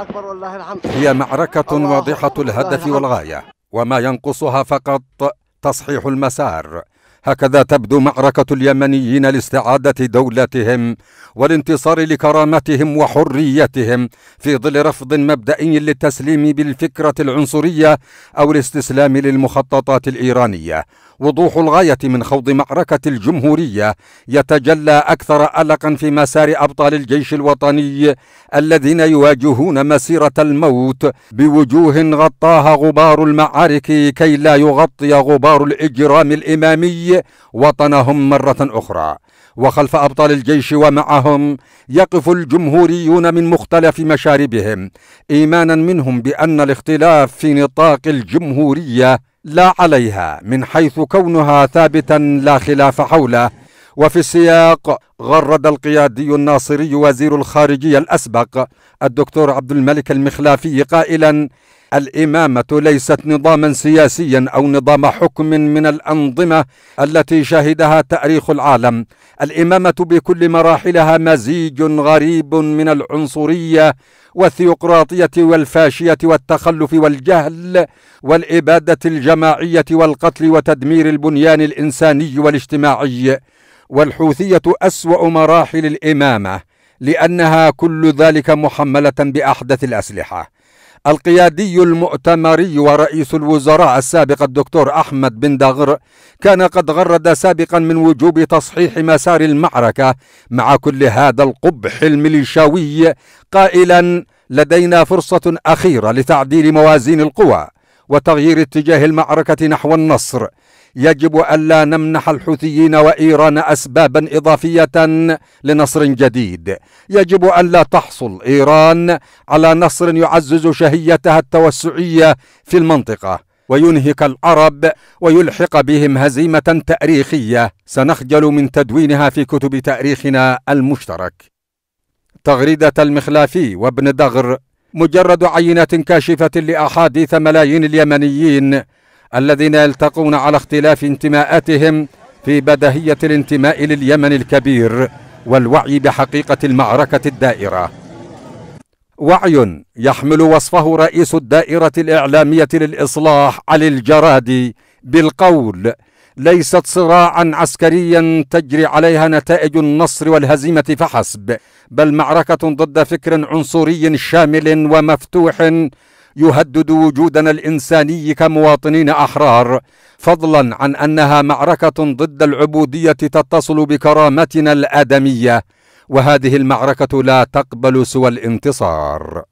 أكبر والله الحمد هي معركة واضحة الهدف والغاية وما ينقصها فقط تصحيح المسار هكذا تبدو معركة اليمنيين لاستعادة دولتهم والانتصار لكرامتهم وحريتهم في ظل رفض مبدئي للتسليم بالفكرة العنصرية أو الاستسلام للمخططات الإيرانية وضوح الغاية من خوض معركة الجمهورية يتجلى أكثر ألقا في مسار أبطال الجيش الوطني الذين يواجهون مسيرة الموت بوجوه غطاها غبار المعارك كي لا يغطي غبار الإجرام الإمامي وطنهم مرة أخرى وخلف أبطال الجيش ومعهم يقف الجمهوريون من مختلف مشاربهم إيمانا منهم بأن الاختلاف في نطاق الجمهورية لا عليها من حيث كونها ثابتا لا خلاف حوله وفي السياق غرد القيادي الناصري وزير الخارجية الأسبق الدكتور عبد الملك المخلافي قائلا الإمامة ليست نظاما سياسيا أو نظام حكم من الأنظمة التي شهدها تاريخ العالم الإمامة بكل مراحلها مزيج غريب من العنصرية والثيوقراطية والفاشية والتخلف والجهل والإبادة الجماعية والقتل وتدمير البنيان الإنساني والاجتماعي والحوثية أسوأ مراحل الإمامة لأنها كل ذلك محملة بأحدث الأسلحة القيادي المؤتمري ورئيس الوزراء السابق الدكتور أحمد بن داغر كان قد غرد سابقا من وجوب تصحيح مسار المعركة مع كل هذا القبح الميليشاوي قائلا لدينا فرصة أخيرة لتعديل موازين القوى وتغيير اتجاه المعركة نحو النصر يجب ألا نمنح الحوثيين وإيران أسبابا إضافية لنصر جديد يجب ألا تحصل إيران على نصر يعزز شهيتها التوسعية في المنطقة وينهك العرب ويلحق بهم هزيمه تاريخيه سنخجل من تدوينها في كتب تاريخنا المشترك. تغريده المخلافي وابن دغر مجرد عينه كاشفه لاحاديث ملايين اليمنيين الذين يلتقون على اختلاف انتماءاتهم في بدهية الانتماء لليمن الكبير والوعي بحقيقة المعركة الدائرة وعي يحمل وصفه رئيس الدائرة الإعلامية للإصلاح علي الجرادي بالقول ليست صراعا عسكريا تجري عليها نتائج النصر والهزيمة فحسب بل معركة ضد فكر عنصري شامل ومفتوح يهدد وجودنا الانساني كمواطنين احرار فضلا عن انها معركه ضد العبوديه تتصل بكرامتنا الادميه وهذه المعركه لا تقبل سوى الانتصار